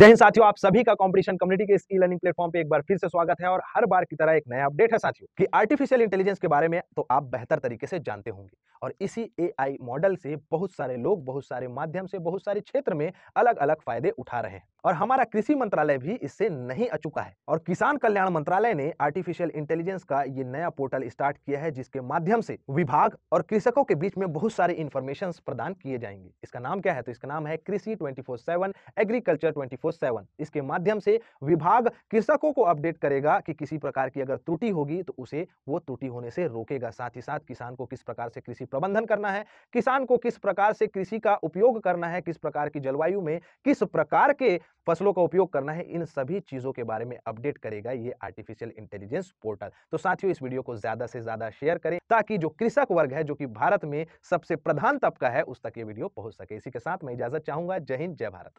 जय हिंद साथियों आप सभी का कंपटीशन कम्युनिटी के स्किल ई लर्निंग प्लेटफॉर्म पे एक बार फिर से स्वागत है और हर बार की तरह एक नया अपडेट है साथियों कि आर्टिफिशियल इंटेलिजेंस के बारे में तो आप बेहतर तरीके से जानते होंगे और इसी एआई मॉडल से बहुत सारे लोग बहुत सारे माध्यम से बहुत सारे क्षेत्र में अलग अलग फायदे उठा रहे हैं और हमारा कृषि मंत्रालय भी इससे नहीं अचुका है और किसान कल्याण मंत्रालय ने आर्टिफिशियल इंटेलिजेंस का ये नया पोर्टल स्टार्ट किया है जिसके माध्यम से विभाग और कृषकों के बीच में बहुत सारे इन्फॉर्मेशन प्रदान किए जाएंगे इसका नाम क्या है तो इसका नाम है कृषि ट्वेंटी एग्रीकल्चर ट्वेंटी इसके माध्यम से विभाग कृषकों को अपडेट करेगा कि किसी प्रकार की अगर त्रुटि होगी तो उसे वो त्रुटि होने से रोकेगा साथ ही साथ किसान को किस प्रकार से कृषि प्रबंधन करना है किसान को किस प्रकार से कृषि का उपयोग करना है किस प्रकार की जलवायु में किस प्रकार के फसलों का उपयोग करना है इन सभी चीज़ों के बारे में अपडेट करेगा ये आर्टिफिशियल इंटेलिजेंस पोर्टल तो साथियों इस वीडियो को ज़्यादा से ज़्यादा शेयर करें ताकि जो कृषक वर्ग है जो कि भारत में सबसे प्रधान तबका है उस तक ये वीडियो पहुंच सके इसी के साथ मैं इजाज़त चाहूंगा जय हिंद जय भारत